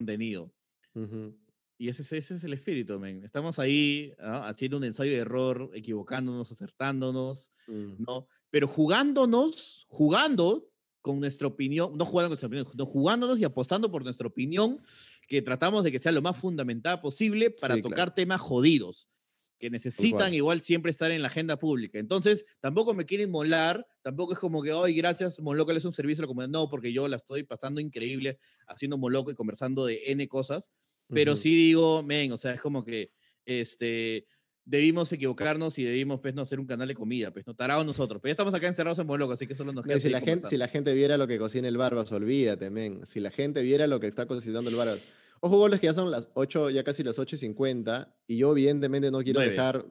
contenido. Y ese, ese, es el espíritu, Estamos ahí haciendo un ensayo de error, equivocándonos, acertándonos, mm. ¿no? Pero jugándonos, jugando con nuestra opinión, no jugando con nuestra opinión, jugándonos y apostando por nuestra opinión, que tratamos de que sea lo más fundamentada posible para tocar temas jodidos que necesitan igual. siempre estar en la agenda pública. Entonces, tampoco me quieren molar, tampoco es como que, hoy gracias, Moloco es un servicio, comunidad. no, porque yo la estoy pasando increíble haciendo Moloco y conversando de N cosas, pero sí digo, men, o sea, es como que, este, debimos equivocarnos y debimos, pues, no hacer un canal de comida, pues, no tarado nosotros, pero pues, ya estamos acá encerrados en Moloco, así que solo nos queda... si la, gente, si la gente viera lo que cocina el Barbas, olvídate, men, si la gente viera lo que está cocinando el Barbas... Ojo, goles que ya son las 8, ya casi las 8 y 50. Y yo, evidentemente, no quiero dejar,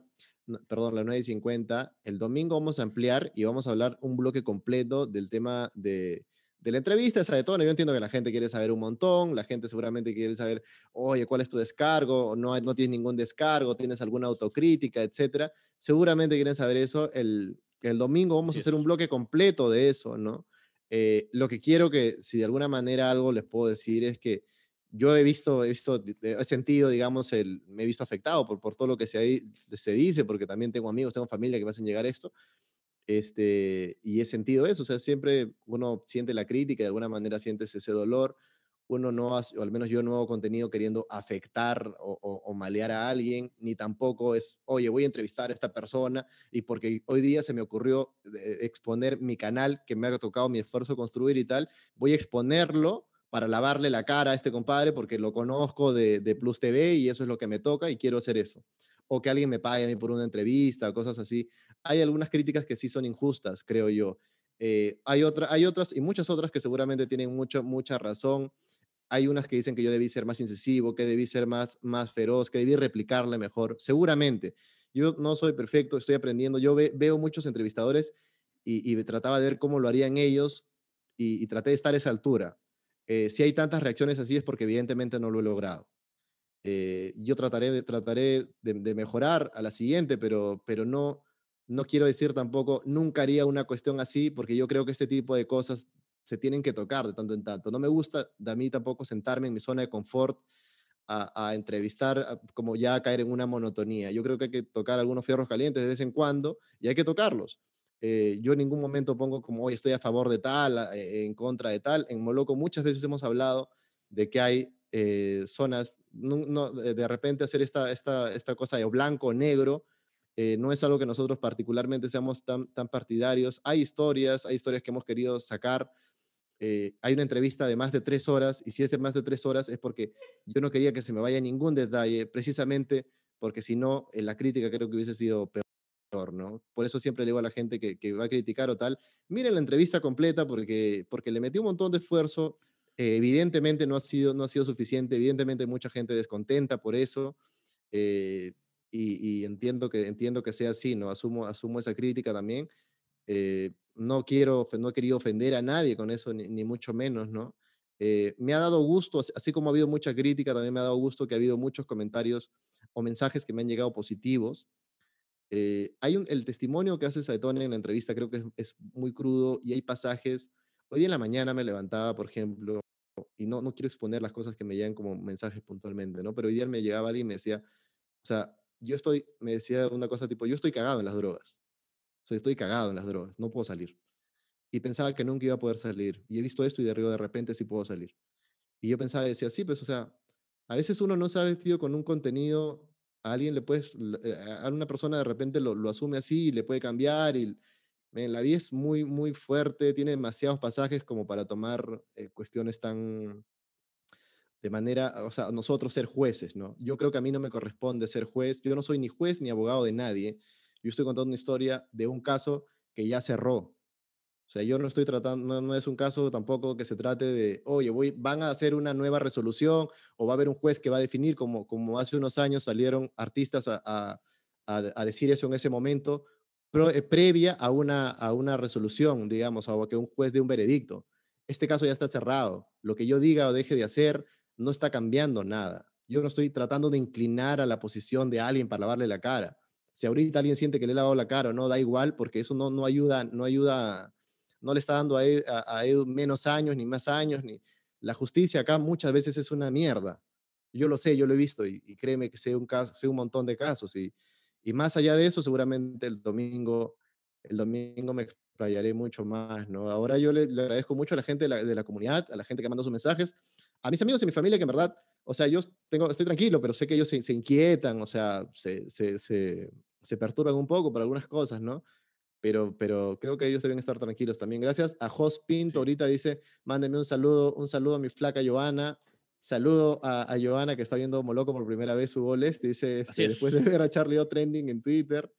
perdón, las 9 y 50. El domingo vamos a ampliar y vamos a hablar un bloque completo del tema de, de la entrevista, esa de todo. Yo entiendo que la gente quiere saber un montón, la gente seguramente quiere saber, oye, ¿cuál es tu descargo? No, no tienes ningún descargo, tienes alguna autocrítica, etcétera. Seguramente quieren saber eso. El, el domingo vamos a hacer un bloque completo de eso, ¿no? Eh, lo que quiero que, si de alguna manera algo les puedo decir, es que yo he visto, he eh, he sentido, digamos, el, me he visto afectado por, por todo lo que se, se dice, porque también tengo amigos, tengo familia que me hacen llegar esto, este, y he sentido eso, o sea, siempre uno siente la crítica, de alguna manera sientes ese dolor, uno no hace, o al menos yo no hago contenido queriendo afectar o, o, malear a alguien, ni tampoco es, oye, voy a entrevistar a esta persona, y porque hoy día se me ocurrió eh, exponer mi canal que me ha tocado mi esfuerzo construir y tal, voy a exponerlo para lavarle la cara a este compadre porque lo conozco de, Plus TV y eso es lo que me toca y quiero hacer eso. O que alguien me pague a mí por una entrevista o cosas así. Hay algunas críticas que sí son injustas, creo yo. Eh, hay, otra, hay otras y muchas otras que seguramente tienen mucha razón. Hay unas que dicen que yo debí ser más incisivo, que debí ser más, más feroz, que debí replicarle mejor, seguramente. Yo no soy perfecto, estoy aprendiendo. Yo veo muchos entrevistadores y, trataba de ver cómo lo harían ellos y, y traté de estar a esa altura eh, si hay tantas reacciones así es porque evidentemente no lo he logrado. Eh, yo trataré, de, trataré de, mejorar a la siguiente, pero, pero no, no quiero decir tampoco, nunca haría una cuestión así, porque yo creo que este tipo de cosas se tienen que tocar de tanto en tanto. No me gusta de a mí tampoco sentarme en mi zona de confort a, entrevistar, como ya caer en una monotonía. Yo creo que hay que tocar algunos fierros calientes de vez en cuando y hay que tocarlos. Eh, yo en ningún momento pongo como, hoy estoy a favor de tal, e, en contra de tal. En Moloco muchas veces hemos hablado de que hay eh, zonas, no, de repente hacer esta, esta, esta cosa de blanco o negro, eh, no es algo que nosotros particularmente seamos tan, tan partidarios. Hay historias, hay historias que hemos querido sacar. hay una entrevista de más de tres horas y si es de más de tres horas es porque yo no quería que se me vaya ningún detalle, precisamente porque si no, la crítica creo que hubiese sido peor. Por eso siempre le digo a la gente que, va a criticar o tal, miren la entrevista completa porque, porque le metí un montón de esfuerzo, eh, evidentemente no ha, sido, no ha sido suficiente, evidentemente mucha gente descontenta por eso, eh, y, entiendo, que, entiendo que sea así, ¿no? Asumo, asumo esa crítica también. Eh, no quiero, no he querido ofender a nadie con eso, ni, mucho menos, ¿no? me ha dado gusto, así como ha habido mucha crítica, también me ha dado gusto que ha habido muchos comentarios o mensajes que me han llegado positivos eh, hay el testimonio que hace Saetone en la entrevista, creo que es, muy crudo y hay pasajes. Hoy en la mañana me levantaba, por ejemplo, y no, no quiero exponer las cosas que me llegan como mensajes puntualmente, ¿no? Pero hoy día me llegaba alguien y me decía, o sea, yo estoy, me decía una cosa tipo, yo estoy cagado en las drogas. O sea, estoy cagado en las drogas, no puedo salir. Y pensaba que nunca iba a poder salir. Y he visto esto y de de repente sí puedo salir. Y yo pensaba y decía, sí, pues, o sea, a veces uno no se ha vestido con un contenido a alguien le puedes, eh, a una persona de repente lo, asume así y le puede cambiar y eh, la vida es muy, muy fuerte, tiene demasiados pasajes como para tomar eh, cuestiones tan de manera, o sea, nosotros ser jueces, ¿no? Yo creo que a mí no me corresponde ser juez, yo no soy ni juez ni abogado de nadie, yo estoy contando una historia de un caso que ya cerró, o sea, yo no estoy tratando, no, es un caso tampoco que se trate de, oye, voy, van a hacer una nueva resolución o va a haber un juez que va a definir, como, como hace unos años salieron artistas a, a, a decir eso en ese momento, pero, eh, previa a una, a una resolución, digamos, o a que un juez dé un veredicto. Este caso ya está cerrado. Lo que yo diga o deje de hacer no está cambiando nada. Yo no estoy tratando de inclinar a la posición de alguien para lavarle la cara. Si ahorita alguien siente que le he lavado la cara o no, da igual, porque eso no, no ayuda, no ayuda no le está dando a, Edu, menos años, ni más años, ni... La justicia acá muchas veces es una mierda. Yo lo sé, yo lo he visto y, créeme que sé un, caso, sé un montón de casos. Y, y más allá de eso, seguramente el domingo, el domingo me explayaré mucho más, ¿no? Ahora yo le, agradezco mucho a la gente de la, de la, comunidad, a la gente que manda sus mensajes, a mis amigos y mi familia que en verdad, o sea, yo tengo, estoy tranquilo, pero sé que ellos se, se inquietan, o sea, se, se, se, perturban un poco por algunas cosas, ¿no? pero, creo que ellos deben estar tranquilos también. Gracias a Jos Pinto, ahorita dice, mándenme un saludo, un saludo a mi flaca Joana. Saludo a, Joana que está viendo Moloco por primera vez su gol dice, este, después de ver a Charlie O trending en Twitter,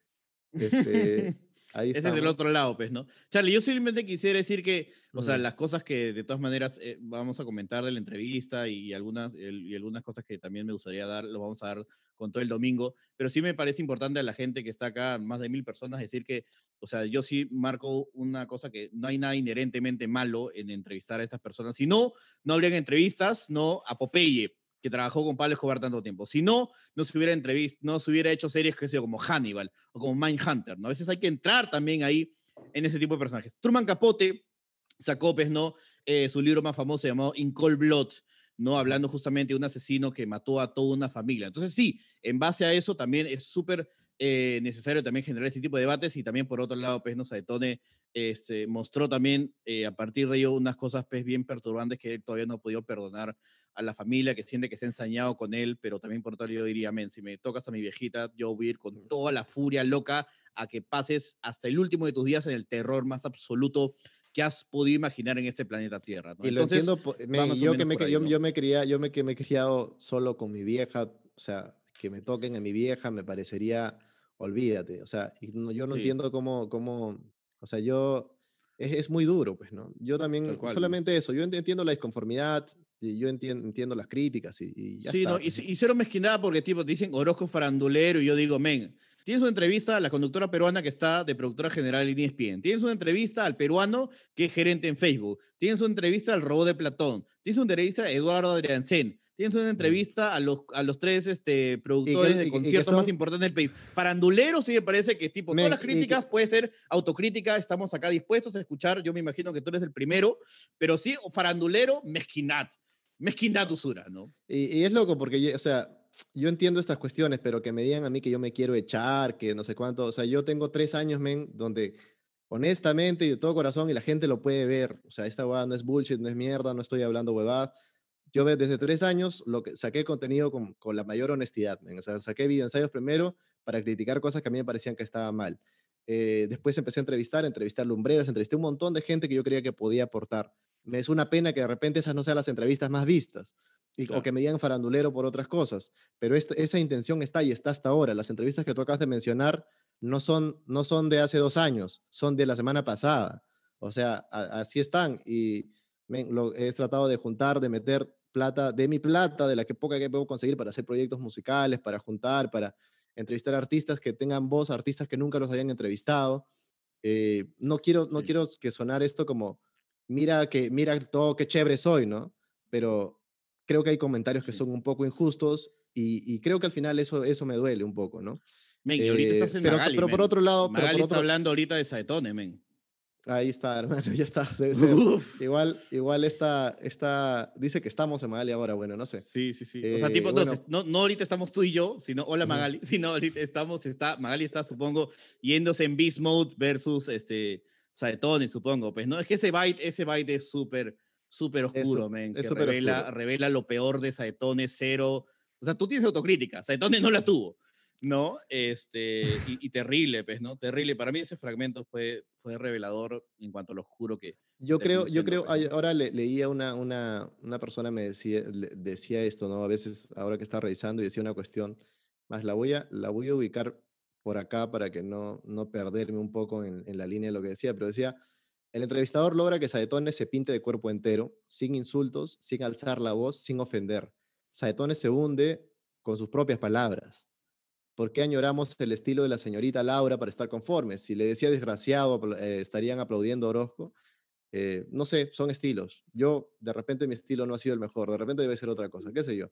este, Ese es el otro lado, pues, ¿no? Charlie, yo simplemente quisiera decir que, o sea, las cosas que de todas maneras eh, vamos a comentar de la entrevista y algunas, y algunas cosas que también me gustaría dar, lo vamos a dar con todo el domingo, pero sí me parece importante a la gente que está acá, más de mil personas, decir que, o sea, yo sí marco una cosa que no hay nada inherentemente malo en entrevistar a estas personas. Si no, no habrían entrevistas, no apopeye que trabajó con Pablo Escobar tanto tiempo. Si no, no se hubiera no se hubiera hecho series que sea como Hannibal o como Mindhunter, ¿no? A veces hay que entrar también ahí en ese tipo de personajes. Truman Capote sacó, pues, ¿no? Eh, su libro más famoso llamado In Cold Blood, ¿no? Hablando justamente de un asesino que mató a toda una familia. Entonces, sí, en base a eso también es súper eh, necesario también generar ese tipo de debates y también por otro lado, pues, no Saetone este, mostró también eh, a partir de ello unas cosas pues, bien perturbantes que él todavía no ha podido perdonar a la familia, que siente que se ha ensañado con él, pero también por otro lado yo diría, men, si me tocas a mi viejita, yo voy a ir con toda la furia loca a que pases hasta el último de tus días en el terror más absoluto que has podido imaginar en este planeta Tierra. Y lo entiendo, eh, yo, que me, yo, me, yo me que me he criado solo con mi vieja, o sea, que me toquen a mi vieja me parecería, olvídate, o sea, yo no entiendo cómo, cómo, o sea, yo, es, es muy duro, pues, ¿no? Yo también, solamente eso, yo entiendo la disconformidad, y yo entiendo, las críticas y, y ya sí, No, pues, y, cero mezquindad porque tipo dicen Orozco farandulero y yo digo, men, tienes una entrevista a la conductora peruana que está de productora general en ESPN, tienes una entrevista al peruano que es gerente en Facebook, tienes una entrevista al robot de Platón, tienes una entrevista a Eduardo Zen tienes una entrevista a los, a los tres este, productores de conciertos más importantes del país. Farandulero sí me parece que es tipo, todas las críticas puede ser autocrítica, estamos acá dispuestos a escuchar, yo me imagino que tú eres el primero, pero sí, farandulero, mezquinat, mezquinat usura, ¿no? Y, es loco porque, o sea, yo entiendo estas cuestiones, pero que me digan a mí que yo me quiero echar, que no sé cuánto, o sea, yo tengo tres años, men, donde honestamente y de todo corazón, y la gente lo puede ver, o sea, esta huevada no es bullshit, no es mierda, no estoy hablando huevadas, yo desde tres años lo que, saqué contenido con, con la mayor honestidad. O sea, saqué videoensayos primero para criticar cosas que a mí me parecían que estaban mal. Eh, después empecé a entrevistar, entrevistar lumbreras, entrevisté un montón de gente que yo creía que podía aportar. Me es una pena que de repente esas no sean las entrevistas más vistas y, o que me digan farandulero por otras cosas. Pero este, esa intención está y está hasta ahora. Las entrevistas que tú acabas de mencionar no son, no son de hace dos años, son de la semana pasada. O sea, así están. Y lo, he tratado de juntar, de meter plata, de mi plata, de la que poca que puedo conseguir para hacer proyectos musicales, para juntar, para entrevistar artistas que tengan voz, artistas que nunca los hayan entrevistado. Eh, no quiero, no quiero que sonar esto como, mira que mira todo qué chévere soy, ¿no? Pero creo que hay comentarios que son un poco injustos y, creo que al final eso, eso me duele un poco, ¿no? Eh, pero, por otro lado, Magali está hablando ahorita de Saetone, men. Ahí está, hermano, ya está. Igual, igual esta, esta, dice que estamos en Magali ahora, bueno, no sé. Sí, sí, sí. o sea, eh, tipo, no, no ahorita estamos tú y yo, sino hola Magali, sino ahorita estamos, está, Magali está, supongo, yéndose en Beast Mode versus este, supongo. Pues no, es que ese byte, ese byte es súper, súper oscuro, men. revela, revela lo peor de Saetone, cero. O sea, tú tienes autocrítica, Saetone no la tuvo. ¿no? Este, y, terrible, pues, ¿no? Terrible. Para mí ese fragmento fue, fue revelador en cuanto lo oscuro que... Yo creo, yo creo, pues, ahora leía una, una, persona me decía, decía esto, ¿no? A veces, ahora que está revisando, y decía una cuestión, más la voy a, la voy a ubicar por acá para que no, no perderme un poco en, la línea de lo que decía, pero decía, el entrevistador logra que Saetones se pinte de cuerpo entero, sin insultos, sin alzar la voz, sin ofender. Saetones se hunde con sus propias palabras ¿Por qué añoramos el estilo de la señorita Laura para estar conformes? Si le decía desgraciado, eh, estarían aplaudiendo a Orozco. Eh, no sé, son estilos. Yo, de repente, mi estilo no ha sido el mejor. De repente debe ser otra cosa, qué sé yo.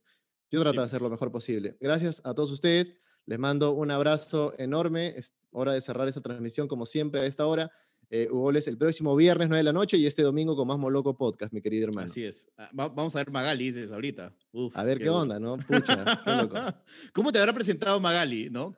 Yo trato de hacer lo mejor posible. Gracias a todos ustedes. Les mando un abrazo enorme. Es hora de cerrar esta transmisión, como siempre, a esta hora eh, el próximo viernes 9 de la noche y este domingo con más Moloco Podcast, mi querido hermano. Así es. Ah, vamos a ver Magali, dices, ahorita. a ver qué, onda, ¿no? Pucha, qué loco. ¿Cómo te habrá presentado Magali, no?